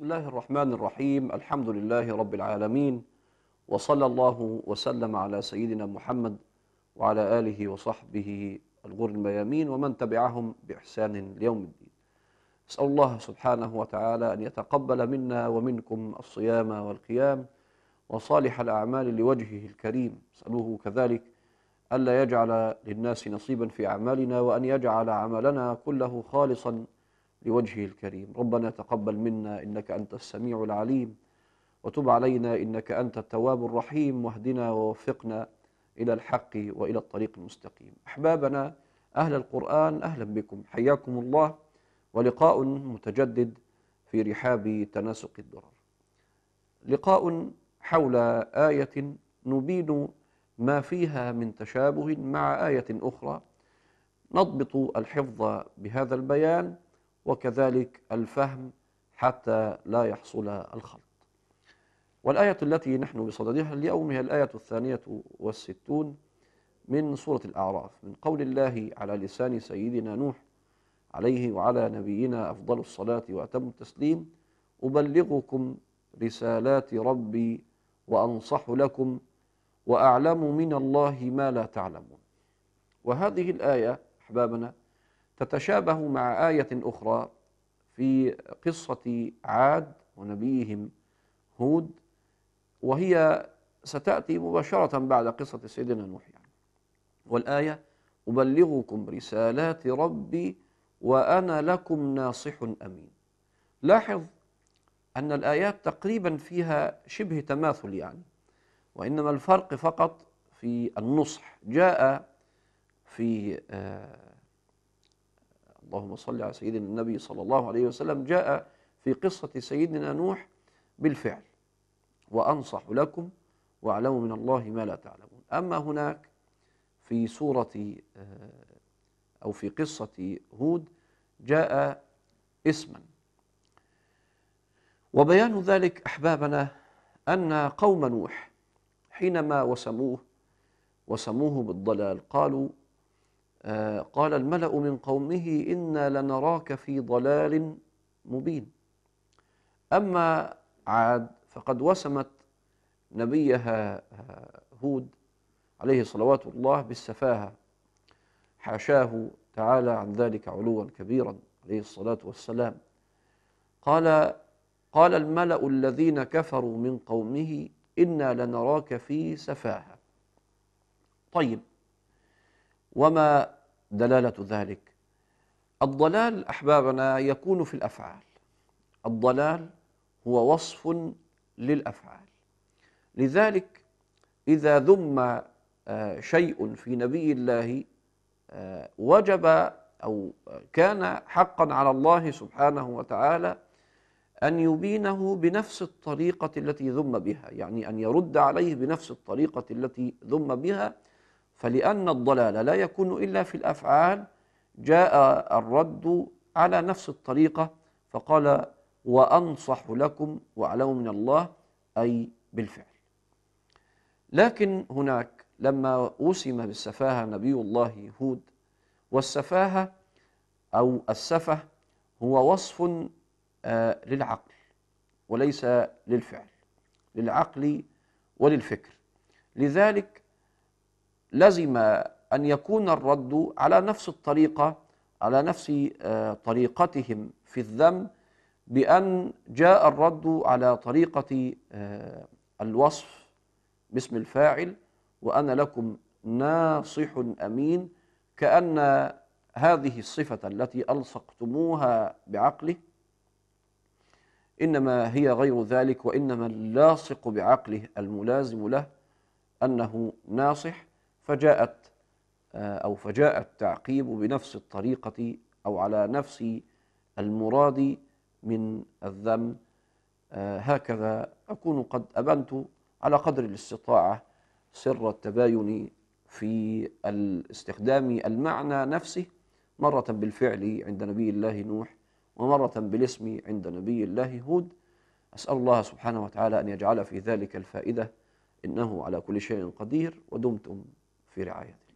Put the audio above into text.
بسم الله الرحمن الرحيم الحمد لله رب العالمين وصلى الله وسلم على سيدنا محمد وعلى آله وصحبه الغر الميامين ومن تبعهم بإحسان ليوم الدين أسأل الله سبحانه وتعالى أن يتقبل منا ومنكم الصيام والقيام وصالح الأعمال لوجهه الكريم أسأله كذلك ألا يجعل للناس نصيبا في أعمالنا وأن يجعل عملنا كله خالصا لوجهه الكريم ربنا تقبل منا إنك أنت السميع العليم وتب علينا إنك أنت التواب الرحيم واهدنا ووفقنا إلى الحق وإلى الطريق المستقيم أحبابنا أهل القرآن أهلا بكم حياكم الله ولقاء متجدد في رحاب تناسق الدرر لقاء حول آية نبين ما فيها من تشابه مع آية أخرى نضبط الحفظ بهذا البيان وكذلك الفهم حتى لا يحصل الخلط والآية التي نحن بصددها اليوم هي الآية الثانية والستون من سورة الأعراف من قول الله على لسان سيدنا نوح عليه وعلى نبينا أفضل الصلاة وأتم التسليم أبلغكم رسالات ربي وأنصح لكم وأعلم من الله ما لا تعلمون وهذه الآية أحبابنا تتشابه مع آية أخرى في قصة عاد ونبيهم هود وهي ستأتي مباشرة بعد قصة سيدنا نوح يعني والآية أبلغكم رسالات ربي وأنا لكم ناصح أمين لاحظ أن الآيات تقريبا فيها شبه تماثل يعني وإنما الفرق فقط في النصح جاء في آه اللهم صل على سيدنا النبي صلى الله عليه وسلم جاء في قصة سيدنا نوح بالفعل وأنصح لكم واعلموا من الله ما لا تعلمون أما هناك في سورة آه، أو في قصة هود جاء اسما وبيان ذلك أحبابنا أن قوم نوح حينما وسموه وسموه بالضلال قالوا آه، قال الملأ من قومه إنا لنراك في ضلال مبين أما عاد فقد وسمت نبيها هود عليه صلوات الله بالسفاهة حاشاه تعالى عن ذلك علوا كبيرا عليه الصلاة والسلام قال قال الملأ الذين كفروا من قومه إنا لنراك في سفاهة طيب وما دلاله ذلك الضلال احبابنا يكون في الافعال الضلال هو وصف للافعال لذلك اذا ذم آه، شيء في نبي الله آه، وجب او كان حقا على الله سبحانه وتعالى ان يبينه بنفس الطريقه التي ذم بها يعني ان يرد عليه بنفس الطريقه التي ذم بها فلأن الضلال لا يكون إلا في الأفعال جاء الرد على نفس الطريقة فقال وأنصح لكم وأعلم من الله أي بالفعل لكن هناك لما وسم بالسفاهة نبي الله هود والسفاهة أو السفه هو وصف آه، للعقل وليس للفعل للعقل وللفكر لذلك لزم أن يكون الرد على نفس الطريقة على نفس آه، طريقتهم في الذم بأن جاء الرد على طريقة آه، الوصف باسم الفاعل وأنا لكم ناصح أمين كأن هذه الصفة التي ألصقتموها بعقله إنما هي غير ذلك وإنما اللاصق بعقله الملازم له أنه ناصح فجاءت آه، أو فجاء التعقيب بنفس الطريقة أو على نفس المراد من الذم آه، هكذا أكون قد أبنت على قدر الاستطاعة سر التباين في استخدام المعنى نفسه مرة بالفعل عند نبي الله نوح ومرة بالاسم عند نبي الله هود أسأل الله سبحانه وتعالى أن يجعل في ذلك الفائدة إنه على كل شيء قدير ودمتم في رعاية